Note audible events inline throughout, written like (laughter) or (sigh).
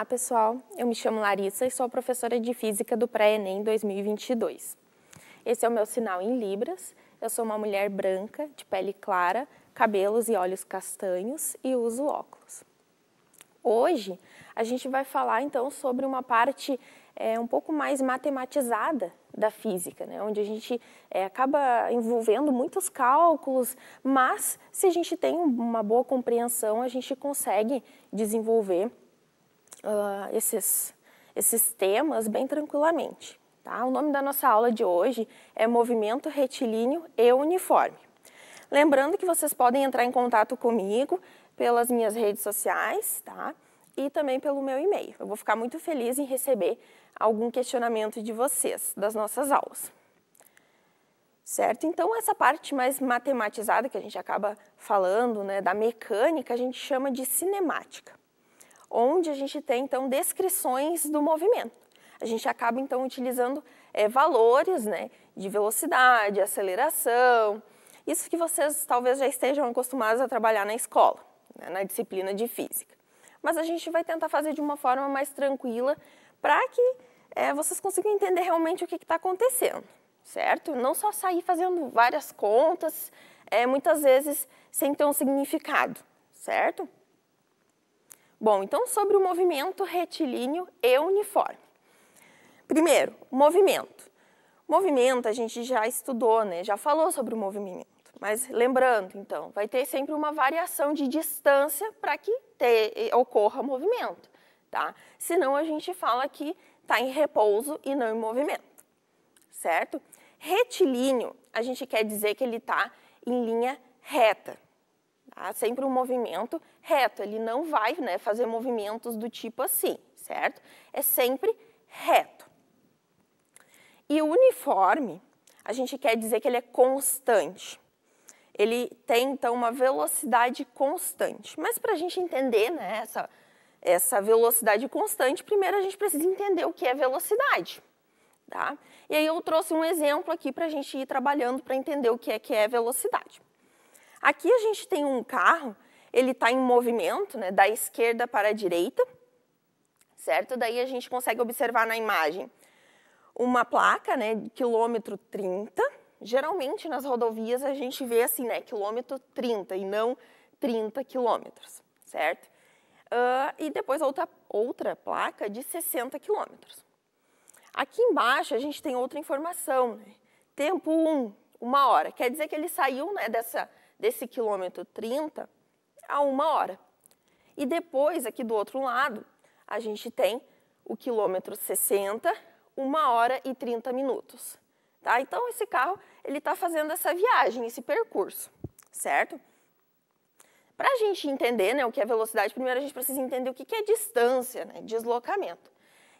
Olá, pessoal. Eu me chamo Larissa e sou professora de Física do Pré-ENEM 2022. Esse é o meu sinal em libras. Eu sou uma mulher branca, de pele clara, cabelos e olhos castanhos e uso óculos. Hoje, a gente vai falar então sobre uma parte é, um pouco mais matematizada da física, né? onde a gente é, acaba envolvendo muitos cálculos, mas se a gente tem uma boa compreensão, a gente consegue desenvolver uh, esses, esses temas bem tranquilamente. Tá? O nome da nossa aula de hoje é Movimento Retilíneo e Uniforme. Lembrando que vocês podem entrar em contato comigo pelas minhas redes sociais tá? e também pelo meu e-mail. Eu vou ficar muito feliz em receber algum questionamento de vocês das nossas aulas. Certo? Então, essa parte mais matematizada que a gente acaba falando, né, da mecânica, a gente chama de cinemática onde a gente tem então descrições do movimento. A gente acaba então utilizando é, valores né, de velocidade, aceleração, isso que vocês talvez já estejam acostumados a trabalhar na escola, né, na disciplina de física. Mas a gente vai tentar fazer de uma forma mais tranquila para que é, vocês consigam entender realmente o que está acontecendo, certo? Não só sair fazendo várias contas, é, muitas vezes sem ter um significado, certo? Bom, então sobre o movimento retilíneo e uniforme. Primeiro, movimento. Movimento a gente já estudou, né? Já falou sobre o movimento. Mas lembrando, então, vai ter sempre uma variação de distância para que te, ocorra movimento, tá? Senão a gente fala que está em repouso e não em movimento, certo? Retilíneo, a gente quer dizer que ele está em linha reta, tá? Sempre um movimento reto, ele não vai né, fazer movimentos do tipo assim, certo? É sempre reto. E o uniforme, a gente quer dizer que ele é constante. Ele tem, então, uma velocidade constante. Mas para a gente entender né, essa, essa velocidade constante, primeiro a gente precisa entender o que é velocidade. Tá? E aí eu trouxe um exemplo aqui para a gente ir trabalhando para entender o que é que é velocidade. Aqui a gente tem um carro, ele está em movimento, né, da esquerda para a direita, certo? Daí a gente consegue observar na imagem uma placa, né, de quilômetro 30. Geralmente nas rodovias a gente vê assim, né, quilômetro 30 e não 30 quilômetros, certo? Uh, e depois outra, outra placa de 60 quilômetros. Aqui embaixo a gente tem outra informação, né? tempo 1, um, uma hora. Quer dizer que ele saiu né, dessa, desse quilômetro 30 a uma hora. E depois, aqui do outro lado, a gente tem o quilômetro 60, uma hora e 30 minutos. Tá? Então, esse carro ele está fazendo essa viagem, esse percurso, certo? Para a gente entender né, o que é velocidade, primeiro a gente precisa entender o que é distância, né, deslocamento.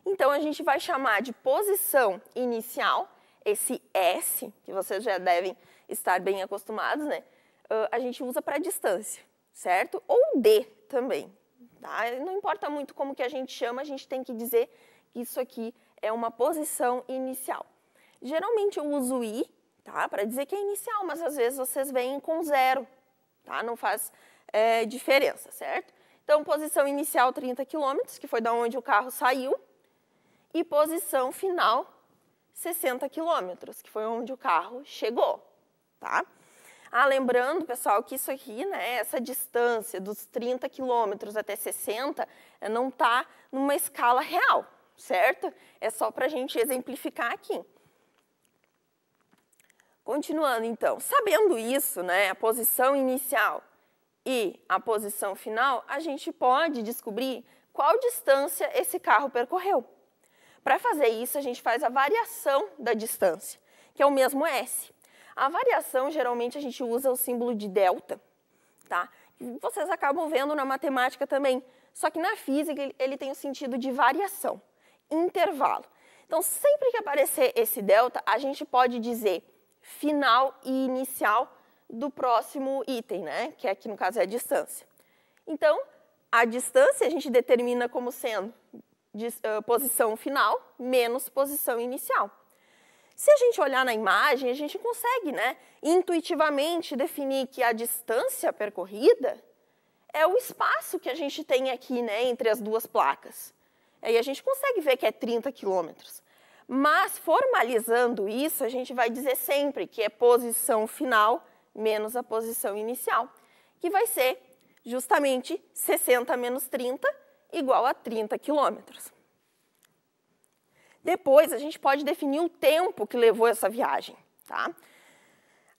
Então, a gente vai chamar de posição inicial, esse S, que vocês já devem estar bem acostumados, né? uh, a gente usa para distância, certo? Ou D também, tá? Não importa muito como que a gente chama, a gente tem que dizer que isso aqui é uma posição inicial. Geralmente eu uso I, tá? Para dizer que é inicial, mas às vezes vocês vêm com zero, tá? Não faz é, diferença, certo? Então, posição inicial 30 km, que foi da onde o carro saiu, e posição final 60 km, que foi onde o carro chegou, tá? Ah, lembrando, pessoal, que isso aqui, né, essa distância dos 30 quilômetros até 60, eh, não está numa escala real, certo? É só para a gente exemplificar aqui. Continuando, então, sabendo isso, né, a posição inicial e a posição final, a gente pode descobrir qual distância esse carro percorreu. Para fazer isso, a gente faz a variação da distância, que é o mesmo S. A variação, geralmente, a gente usa o símbolo de delta, tá? Vocês acabam vendo na matemática também. Só que na física ele tem o sentido de variação, intervalo. Então, sempre que aparecer esse delta, a gente pode dizer final e inicial do próximo item, né? Que aqui no caso é a distância. Então, a distância a gente determina como sendo posição final menos posição inicial. Se a gente olhar na imagem, a gente consegue, né, intuitivamente definir que a distância percorrida é o espaço que a gente tem aqui, né, entre as duas placas. Aí a gente consegue ver que é 30 quilômetros. Mas formalizando isso, a gente vai dizer sempre que é posição final menos a posição inicial, que vai ser justamente 60 menos 30 igual a 30 quilômetros. Depois, a gente pode definir o tempo que levou essa viagem, tá?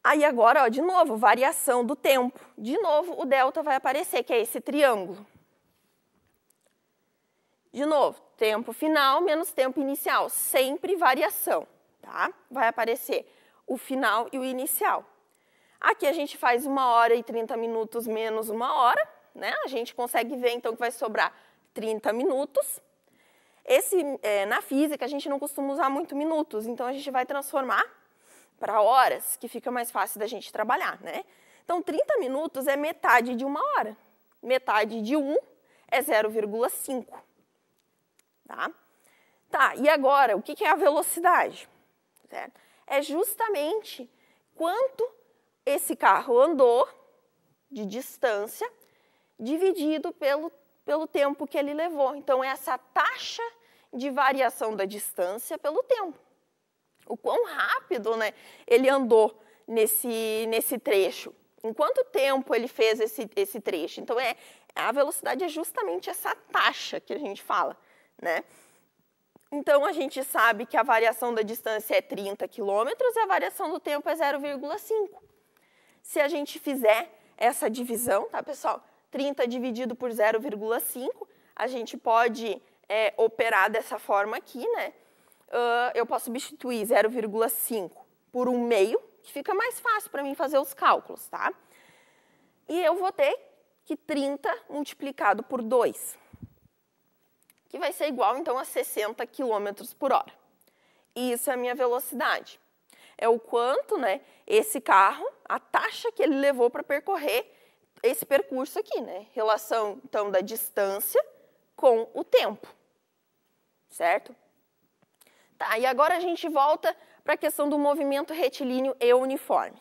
Aí agora, ó, de novo, variação do tempo. De novo, o delta vai aparecer, que é esse triângulo. De novo, tempo final menos tempo inicial, sempre variação, tá? Vai aparecer o final e o inicial. Aqui a gente faz uma hora e 30 minutos menos uma hora, né? A gente consegue ver, então, que vai sobrar 30 minutos. Esse, é, na física, a gente não costuma usar muito minutos, então a gente vai transformar para horas, que fica mais fácil da gente trabalhar, né? Então, 30 minutos é metade de uma hora. Metade de 1 é 0,5. Tá? tá, e agora, o que é a velocidade? Certo? É justamente quanto esse carro andou de distância dividido pelo, pelo tempo que ele levou. Então, essa taxa de variação da distância pelo tempo. O quão rápido né, ele andou nesse, nesse trecho. Em quanto tempo ele fez esse, esse trecho? Então, é, a velocidade é justamente essa taxa que a gente fala. Né? Então, a gente sabe que a variação da distância é 30 km e a variação do tempo é 0,5. Se a gente fizer essa divisão, tá, pessoal? 30 dividido por 0,5, a gente pode é, operar dessa forma aqui, né? Uh, eu posso substituir 0,5 por um meio, que fica mais fácil para mim fazer os cálculos, tá? E eu vou ter que 30 multiplicado por 2, que vai ser igual, então, a 60 km por hora. E isso é a minha velocidade. É o quanto né, esse carro, a taxa que ele levou para percorrer esse percurso aqui, né? Relação, então, da distância com o tempo certo? Tá, e agora a gente volta para a questão do movimento retilíneo e uniforme.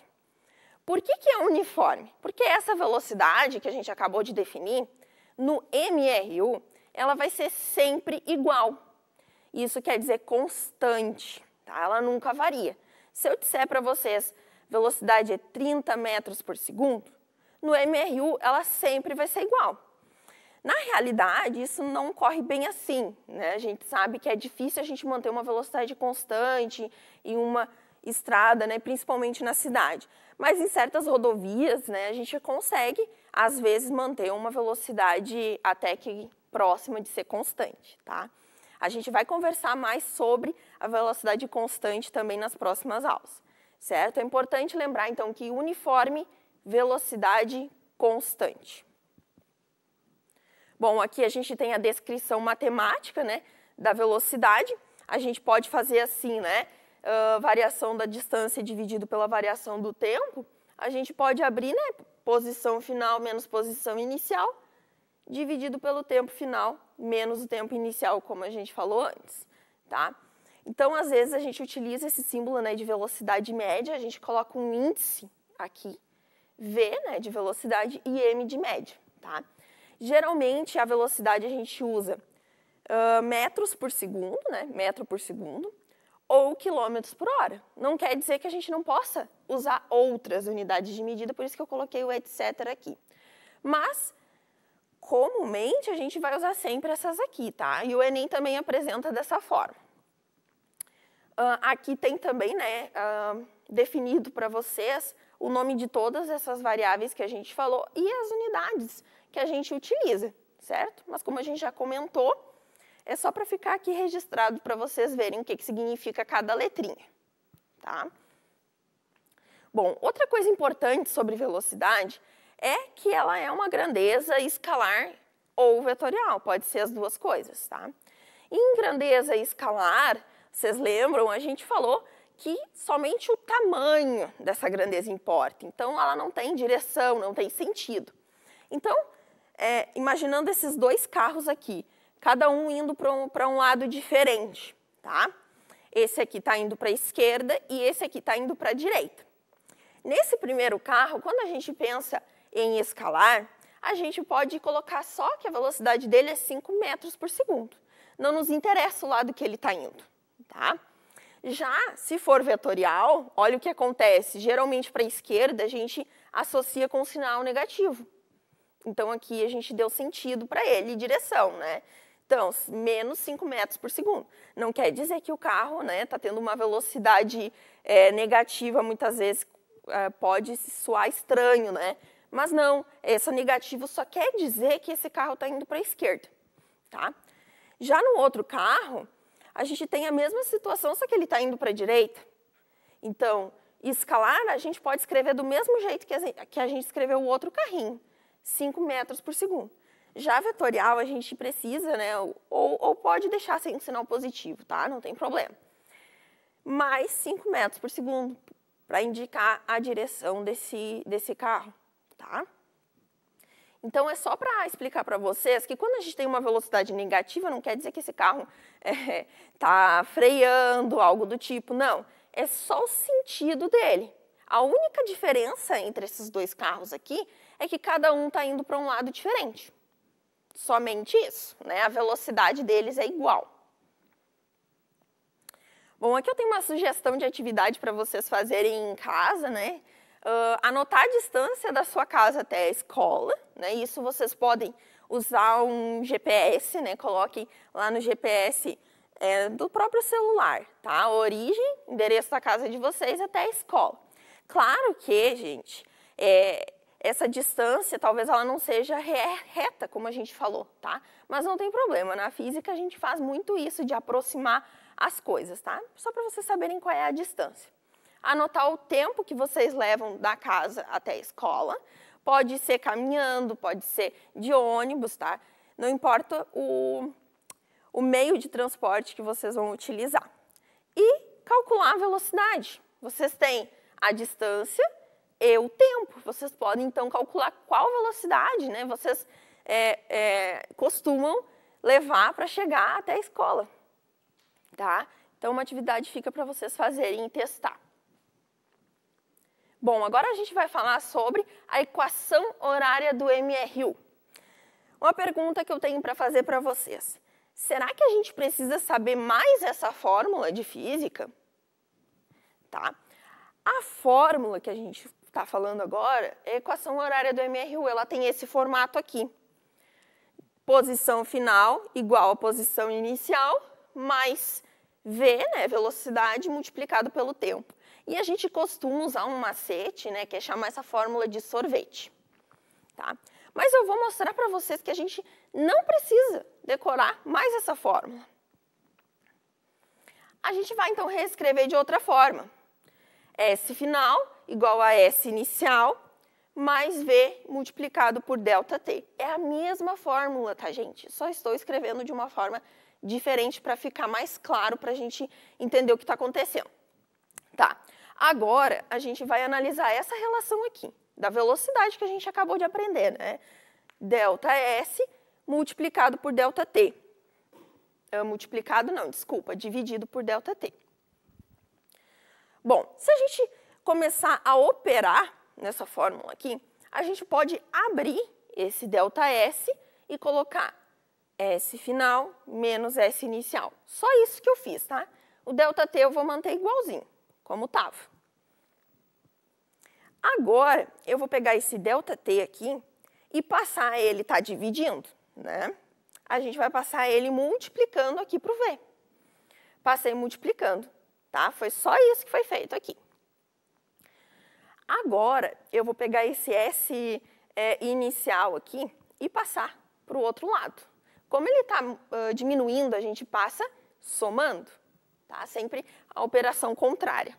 Por que, que é uniforme? Porque essa velocidade que a gente acabou de definir, no MRU, ela vai ser sempre igual. Isso quer dizer constante, tá? ela nunca varia. Se eu disser para vocês velocidade é 30 metros por segundo, no MRU ela sempre vai ser igual. Na realidade, isso não corre bem assim. Né? A gente sabe que é difícil a gente manter uma velocidade constante em uma estrada, né? principalmente na cidade. Mas em certas rodovias, né, a gente consegue, às vezes, manter uma velocidade até que próxima de ser constante. Tá? A gente vai conversar mais sobre a velocidade constante também nas próximas aulas. Certo? É importante lembrar, então, que uniforme, velocidade constante. Bom, aqui a gente tem a descrição matemática né, da velocidade. A gente pode fazer assim, né? Uh, variação da distância dividido pela variação do tempo. A gente pode abrir, né? Posição final menos posição inicial, dividido pelo tempo final menos o tempo inicial, como a gente falou antes, tá? Então, às vezes, a gente utiliza esse símbolo né, de velocidade média, a gente coloca um índice aqui, V né, de velocidade e M de média, tá? Geralmente, a velocidade a gente usa uh, metros por segundo, né? Metro por segundo, ou quilômetros por hora. Não quer dizer que a gente não possa usar outras unidades de medida, por isso que eu coloquei o etc aqui. Mas, comumente, a gente vai usar sempre essas aqui, tá? E o Enem também apresenta dessa forma. Uh, aqui tem também, né, uh, definido para vocês o nome de todas essas variáveis que a gente falou e as unidades que a gente utiliza, certo? Mas como a gente já comentou, é só para ficar aqui registrado para vocês verem o que, que significa cada letrinha, tá? Bom, outra coisa importante sobre velocidade é que ela é uma grandeza escalar ou vetorial, pode ser as duas coisas, tá? Em grandeza escalar, vocês lembram, a gente falou que somente o tamanho dessa grandeza importa. Então, ela não tem direção, não tem sentido. Então, é, imaginando esses dois carros aqui, cada um indo para um, um lado diferente, tá? Esse aqui está indo para a esquerda e esse aqui está indo para a direita. Nesse primeiro carro, quando a gente pensa em escalar, a gente pode colocar só que a velocidade dele é 5 metros por segundo. Não nos interessa o lado que ele está indo, tá? Já se for vetorial, olha o que acontece. Geralmente para a esquerda a gente associa com o sinal negativo. Então aqui a gente deu sentido para ele, e direção, né? Então, menos 5 metros por segundo. Não quer dizer que o carro está né, tá tendo uma velocidade é, negativa, muitas vezes é, pode soar estranho, né? Mas não, essa negativa só quer dizer que esse carro está indo para a esquerda, tá? Já no outro carro, a gente tem a mesma situação, só que ele está indo para a direita. Então, escalar, a gente pode escrever do mesmo jeito que a gente escreveu o outro carrinho. 5 metros por segundo. Já vetorial, a gente precisa, né, ou, ou pode deixar sem sinal positivo, tá? Não tem problema. Mais 5 metros por segundo para indicar a direção desse, desse carro, tá? Então, é só para explicar para vocês que quando a gente tem uma velocidade negativa, não quer dizer que esse carro está (laughs) é, tá freando, algo do tipo, não. É só o sentido dele. A única diferença entre esses dois carros aqui é que cada um está indo para um lado diferente. Somente isso, né? A velocidade deles é igual. Bom, aqui eu tenho uma sugestão de atividade para vocês fazerem em casa, né? Uh, anotar a distância da sua casa até a escola, né? Isso vocês podem usar um GPS, né? Coloquem lá no GPS é, do próprio celular, tá? origem, endereço da casa de vocês até a escola. Claro que, gente, é, essa distância talvez ela não seja reta, como a gente falou, tá? Mas não tem problema, na física a gente faz muito isso de aproximar as coisas, tá? Só para vocês saberem qual é a distância. Anotar o tempo que vocês levam da casa até a escola, pode ser caminhando, pode ser de ônibus, tá? Não importa o, o meio de transporte que vocês vão utilizar. E calcular a velocidade. Vocês têm a distância e o tempo. Vocês podem, então, calcular qual velocidade né, vocês é, é, costumam levar para chegar até a escola. Tá? Então, uma atividade fica para vocês fazerem e testar. Bom, agora a gente vai falar sobre a equação horária do MRU. Uma pergunta que eu tenho para fazer para vocês. Será que a gente precisa saber mais essa fórmula de física? Tá? A fórmula que a gente está falando agora, a é equação horária do MRU ela tem esse formato aqui. Posição final igual à posição inicial, mais V, né, velocidade, multiplicado pelo tempo. E a gente costuma usar um macete, né, que é chamar essa fórmula de sorvete. Tá? Mas eu vou mostrar para vocês que a gente não precisa decorar mais essa fórmula. A gente vai, então, reescrever de outra forma. S final igual a S inicial mais V multiplicado por delta t É a mesma fórmula, tá, gente? Só estou escrevendo de uma forma diferente para ficar mais claro para a gente entender o que está acontecendo. Tá, agora a gente vai analisar essa relação aqui, da velocidade que a gente acabou de aprender, né? Delta S multiplicado por delta T. Ah, multiplicado não, desculpa, dividido por delta T. Bom, se a gente começar a operar nessa fórmula aqui, a gente pode abrir esse delta S e colocar S final menos S inicial. Só isso que eu fiz, tá? O delta T eu vou manter igualzinho, como estava. Agora, eu vou pegar esse delta T aqui e passar ele, tá dividindo, né? A gente vai passar ele multiplicando aqui para o V. Passei multiplicando, tá? Foi só isso que foi feito aqui. Agora, eu vou pegar esse S é, inicial aqui e passar para o outro lado. Como ele está uh, diminuindo, a gente passa somando, tá? Sempre a operação contrária.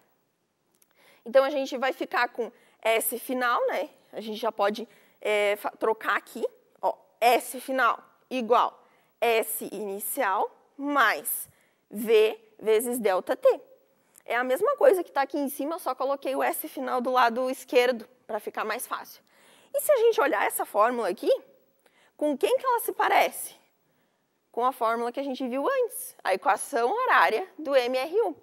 Então, a gente vai ficar com S final, né? A gente já pode é, trocar aqui, ó, S final igual S inicial mais V vezes delta T. É a mesma coisa que está aqui em cima, só coloquei o S final do lado esquerdo para ficar mais fácil. E se a gente olhar essa fórmula aqui, com quem que ela se parece? Com a fórmula que a gente viu antes, a equação horária do MRU.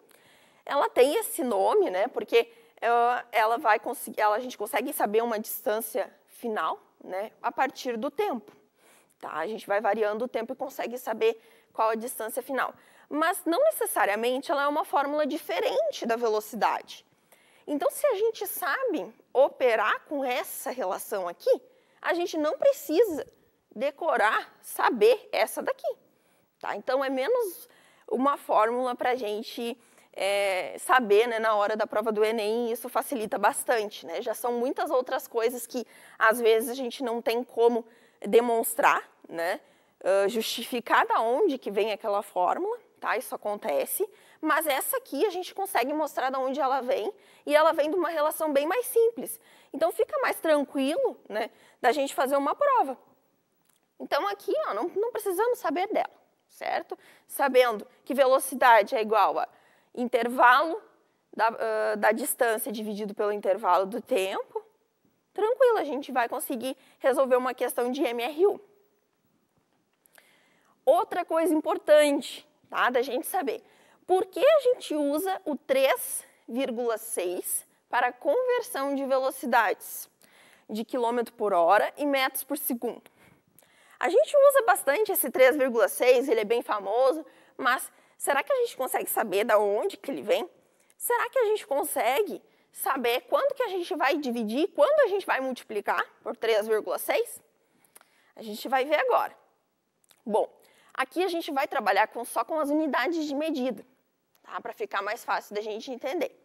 Ela tem esse nome, né, porque eh, ela vai conseguir, ela, a gente consegue saber uma distância final né, a partir do tempo. Tá? A gente vai variando o tempo e consegue saber qual a distância final mas não necessariamente ela é uma fórmula diferente da velocidade. Então, se a gente sabe operar com essa relação aqui, a gente não precisa decorar, saber essa daqui. Tá? Então, é menos uma fórmula para a gente é, saber né, na hora da prova do Enem, e isso facilita bastante. Né? Já são muitas outras coisas que, às vezes, a gente não tem como demonstrar, né? Uh, justificar da onde que vem aquela fórmula, tá? Isso acontece, mas essa aqui a gente consegue mostrar de onde ela vem e ela vem de uma relação bem mais simples. Então fica mais tranquilo, né, da gente fazer uma prova. Então aqui, ó, não, não precisamos saber dela, certo? Sabendo que velocidade é igual a intervalo da, uh, da distância dividido pelo intervalo do tempo, tranquilo, a gente vai conseguir resolver uma questão de MRU. Outra coisa importante tá? da gente saber por que a gente usa o 3,6 para conversão de velocidades de quilômetro por hora e metros por segundo. A gente usa bastante esse 3,6, ele é bem famoso, mas será que a gente consegue saber da onde que ele vem? Será que a gente consegue saber quando que a gente vai dividir, quando a gente vai multiplicar por 3,6? A gente vai ver agora. Bom, Aqui a gente vai trabalhar com, só com as unidades de medida, tá? para ficar mais fácil da gente entender,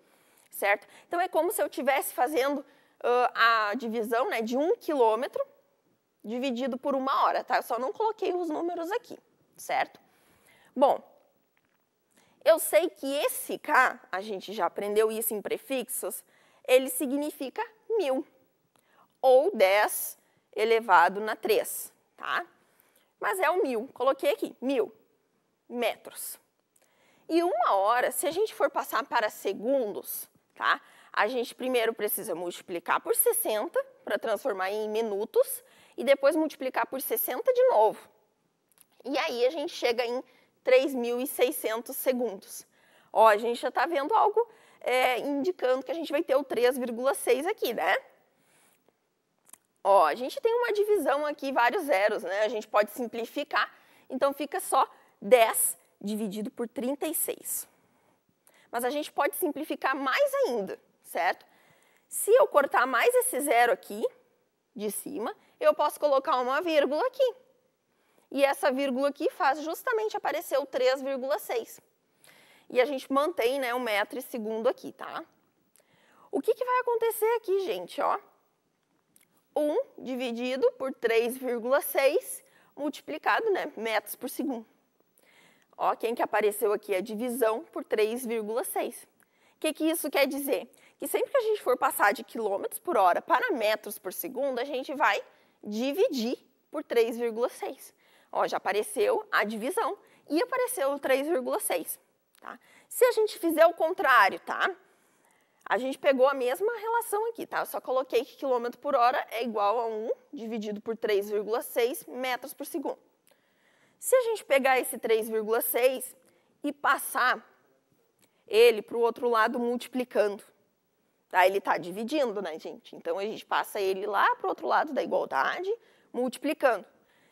certo? Então, é como se eu estivesse fazendo uh, a divisão né, de um quilômetro dividido por uma hora, tá? Eu só não coloquei os números aqui, certo? Bom, eu sei que esse K, a gente já aprendeu isso em prefixos, ele significa mil, ou 10 elevado na 3, tá? mas é o mil. Coloquei aqui, mil metros. E uma hora, se a gente for passar para segundos, tá? A gente primeiro precisa multiplicar por 60 para transformar em minutos e depois multiplicar por 60 de novo. E aí a gente chega em 3.600 segundos. Ó, a gente já está vendo algo é, indicando que a gente vai ter o 3,6 aqui, né? Ó, a gente tem uma divisão aqui, vários zeros, né? A gente pode simplificar, então fica só 10 dividido por 36. Mas a gente pode simplificar mais ainda, certo? Se eu cortar mais esse zero aqui, de cima, eu posso colocar uma vírgula aqui. E essa vírgula aqui faz justamente aparecer o 3,6. E a gente mantém né, um metro e segundo aqui, tá? O que, que vai acontecer aqui, gente? Ó, 1 dividido por 3,6 multiplicado, né, metros por segundo. Ó, quem que apareceu aqui é a divisão por 3,6. O que, que isso quer dizer? Que sempre que a gente for passar de quilômetros por hora para metros por segundo, a gente vai dividir por 3,6. Ó, já apareceu a divisão e apareceu o 3,6. Tá? Se a gente fizer o contrário, tá? A gente pegou a mesma relação aqui, tá? Eu só coloquei que quilômetro por hora é igual a 1 dividido por 3,6 metros por segundo. Se a gente pegar esse 3,6 e passar ele para o outro lado multiplicando, tá? Ele está dividindo, né, gente? Então, a gente passa ele lá para o outro lado da igualdade, multiplicando.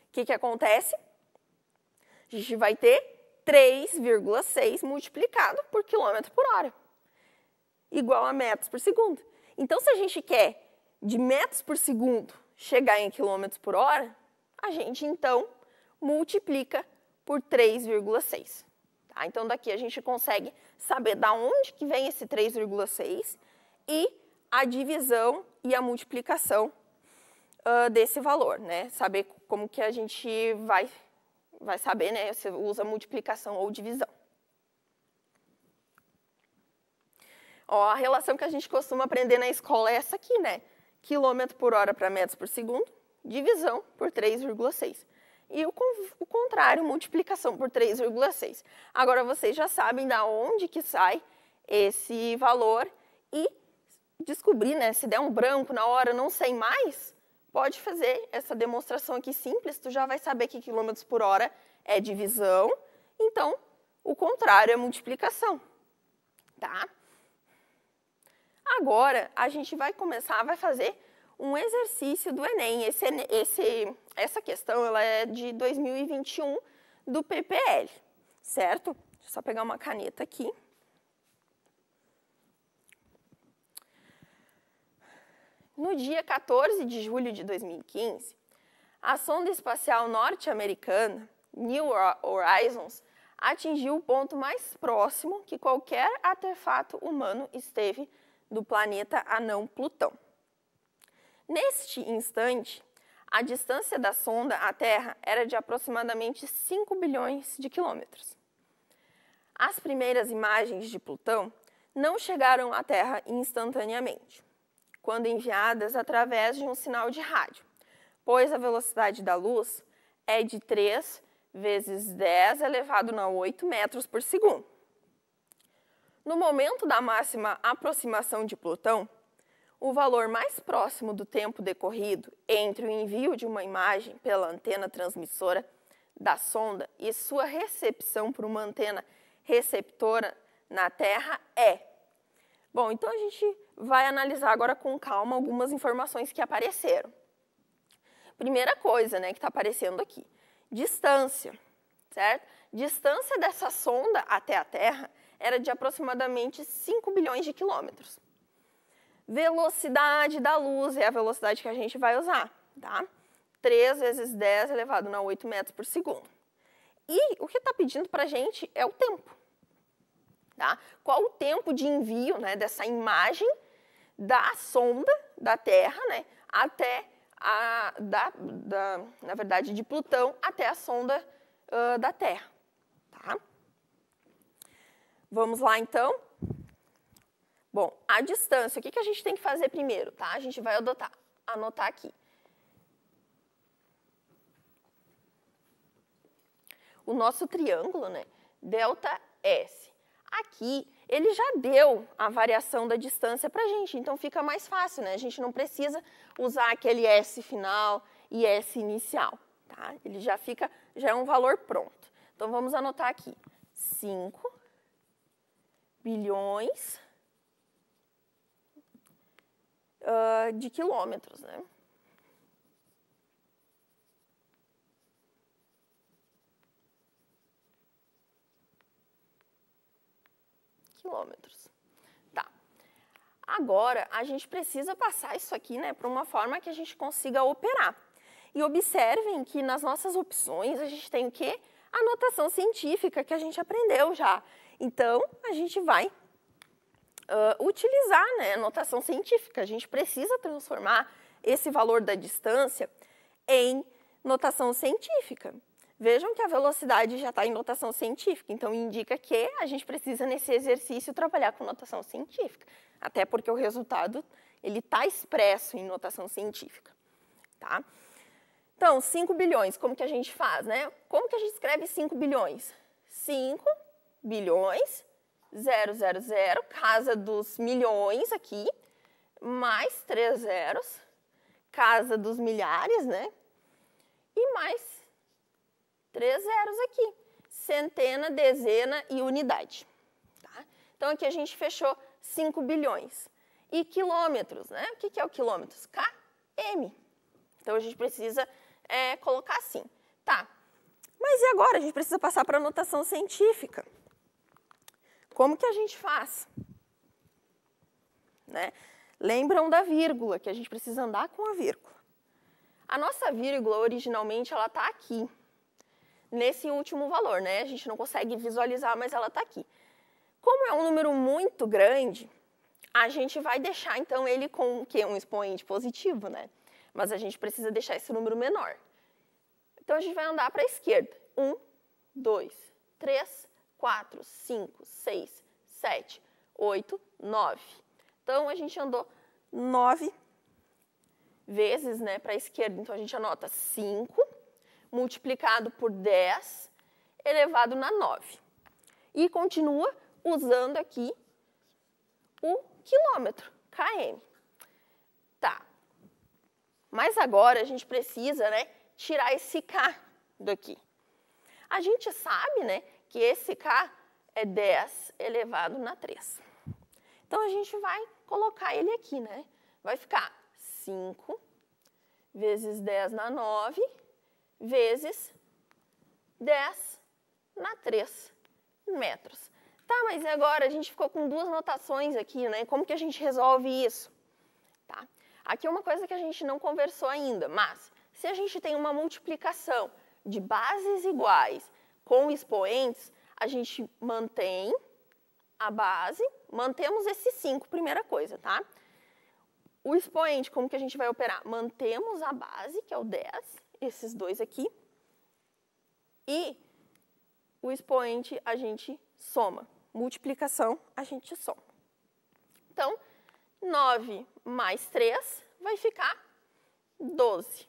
O que, que acontece? A gente vai ter 3,6 multiplicado por quilômetro por hora igual a metros por segundo. Então, se a gente quer de metros por segundo chegar em quilômetros por hora, a gente então multiplica por 3,6. Tá? Então, daqui a gente consegue saber da onde que vem esse 3,6 e a divisão e a multiplicação uh, desse valor, né? Saber como que a gente vai, vai saber, né? Se usa multiplicação ou divisão. Ó, a relação que a gente costuma aprender na escola é essa aqui, né? Quilômetro por hora para metros por segundo, divisão por 3,6. E o, o contrário, multiplicação por 3,6. Agora vocês já sabem da onde que sai esse valor e descobrir, né? Se der um branco na hora, não sei mais, pode fazer essa demonstração aqui simples, tu já vai saber que quilômetros por hora é divisão, então o contrário é multiplicação, tá? Agora a gente vai começar, vai fazer um exercício do Enem. Esse, esse, essa questão ela é de 2021 do PPL, certo? Deixa eu só pegar uma caneta aqui. No dia 14 de julho de 2015, a sonda espacial norte-americana New Horizons atingiu o ponto mais próximo que qualquer artefato humano esteve do planeta anão Plutão. Neste instante, a distância da sonda à Terra era de aproximadamente 5 bilhões de quilômetros. As primeiras imagens de Plutão não chegaram à Terra instantaneamente, quando enviadas através de um sinal de rádio, pois a velocidade da luz é de 3 vezes 10 elevado a 8 metros por segundo. No momento da máxima aproximação de Plutão, o valor mais próximo do tempo decorrido entre o envio de uma imagem pela antena transmissora da sonda e sua recepção por uma antena receptora na Terra é. Bom, então a gente vai analisar agora com calma algumas informações que apareceram. Primeira coisa né, que está aparecendo aqui: distância, certo? Distância dessa sonda até a Terra era de aproximadamente 5 bilhões de quilômetros. Velocidade da luz é a velocidade que a gente vai usar, tá? 3 vezes 10 é elevado a 8 metros por segundo. E o que está pedindo para a gente é o tempo. Tá? Qual o tempo de envio né, dessa imagem da sonda da Terra né, até a, da, da, na verdade, de Plutão até a sonda uh, da Terra. Vamos lá, então? Bom, a distância, o que, que a gente tem que fazer primeiro, tá? A gente vai adotar, anotar aqui. O nosso triângulo, né? Delta S. Aqui, ele já deu a variação da distância para a gente, então fica mais fácil, né? A gente não precisa usar aquele S final e S inicial, tá? Ele já fica, já é um valor pronto. Então, vamos anotar aqui. 5 bilhões uh, ah, de quilômetros, né? Quilômetros. Tá. Agora, a gente precisa passar isso aqui, né, para uma forma que a gente consiga operar. E observem que nas nossas opções a gente tem o quê? A notação científica que a gente aprendeu já. Então, a gente vai uh, utilizar né, a notação científica. A gente precisa transformar esse valor da distância em notação científica. Vejam que a velocidade já está em notação científica, então indica que a gente precisa, nesse exercício, trabalhar com notação científica, até porque o resultado ele está expresso em notação científica. Tá? Então, 5 bilhões, como que a gente faz? Né? Como que a gente escreve 5 bilhões? 5 bilhões, 000, casa dos milhões aqui, mais três zeros, casa dos milhares, né? E mais três zeros aqui, centena, dezena e unidade. Tá? Então aqui a gente fechou 5 bilhões. E quilômetros, né? O que é o quilômetros? KM. Então a gente precisa é, colocar assim. Tá, mas e agora? A gente precisa passar para a notação científica. Como que a gente faz? Né? Lembram da vírgula, que a gente precisa andar com a vírgula. A nossa vírgula, originalmente, ela está aqui, nesse último valor, né? A gente não consegue visualizar, mas ela está aqui. Como é um número muito grande, a gente vai deixar, então, ele com o quê? Um expoente positivo, né? Mas a gente precisa deixar esse número menor. Então, a gente vai andar para a esquerda. Um, dois, três, 4, 5, 6, 7, 8, 9. Então, a gente andou 9 vezes né, para a esquerda. Então, a gente anota 5 multiplicado por 10 elevado na 9. E continua usando aqui o quilômetro, km. Tá. Mas agora a gente precisa né, tirar esse k daqui. A gente sabe né, que esse K é 10 elevado na 3. Então, a gente vai colocar ele aqui, né? Vai ficar 5 vezes 10 na 9 vezes 10 na 3 metros. Tá, mas agora a gente ficou com duas notações aqui, né? Como que a gente resolve isso? Tá? Aqui é uma coisa que a gente não conversou ainda, mas se a gente tem uma multiplicação de bases iguais com expoentes, a gente mantém a base, mantemos esses cinco, primeira coisa, tá? O expoente, como que a gente vai operar? Mantemos a base, que é o 10, esses dois aqui, e o expoente a gente soma. Multiplicação a gente soma. Então, 9 mais 3 vai ficar 12.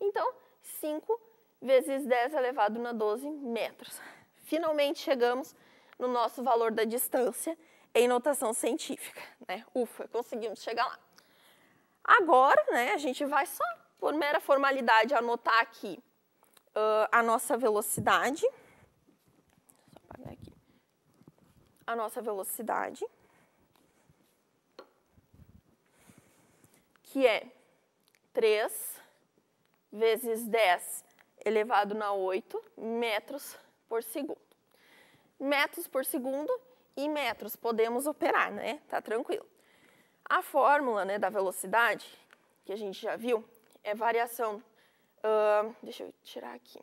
Então, 5 vezes 10 elevado a 12 metros. Finalmente chegamos no nosso valor da distância em notação científica. Né? Ufa, conseguimos chegar lá. Agora, né, a gente vai só, por mera formalidade, anotar aqui uh, a nossa velocidade. Aqui. A nossa velocidade. Que é 3 vezes 10 elevado na 8 metros por segundo. Metros por segundo e metros podemos operar, né? Tá tranquilo. A fórmula né, da velocidade, que a gente já viu, é variação. Uh, deixa eu tirar aqui.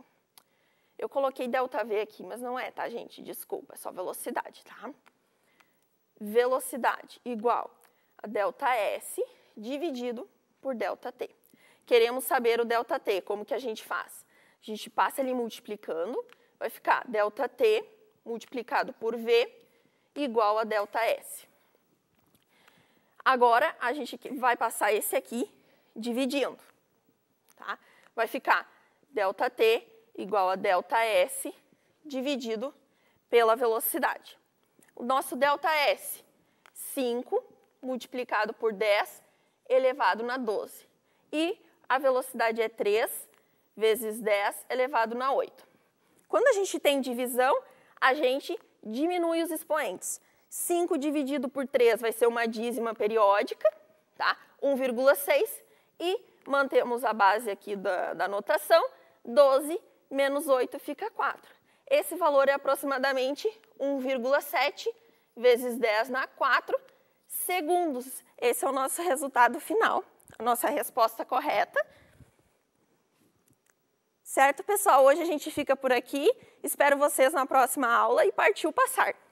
Eu coloquei delta V aqui, mas não é, tá, gente? Desculpa, é só velocidade, tá? Velocidade igual a delta S dividido por delta T. Queremos saber o delta T, como que a gente faz? A gente passa ali multiplicando, vai ficar ΔT multiplicado por V igual a ΔS. Agora, a gente vai passar esse aqui dividindo, tá? Vai ficar ΔT igual a ΔS dividido pela velocidade. O nosso ΔS, 5 multiplicado por 10 elevado na 12. E a velocidade é 3 vezes 10 elevado na 8. Quando a gente tem divisão, a gente diminui os expoentes. 5 dividido por 3 vai ser uma dízima periódica, tá? 1,6 e mantemos a base aqui da, da notação, 12 menos 8 fica 4. Esse valor é aproximadamente 1,7 vezes 10 na 4 segundos. Esse é o nosso resultado final, a nossa resposta correta. Certo, pessoal? Hoje a gente fica por aqui. Espero vocês na próxima aula e partiu passar!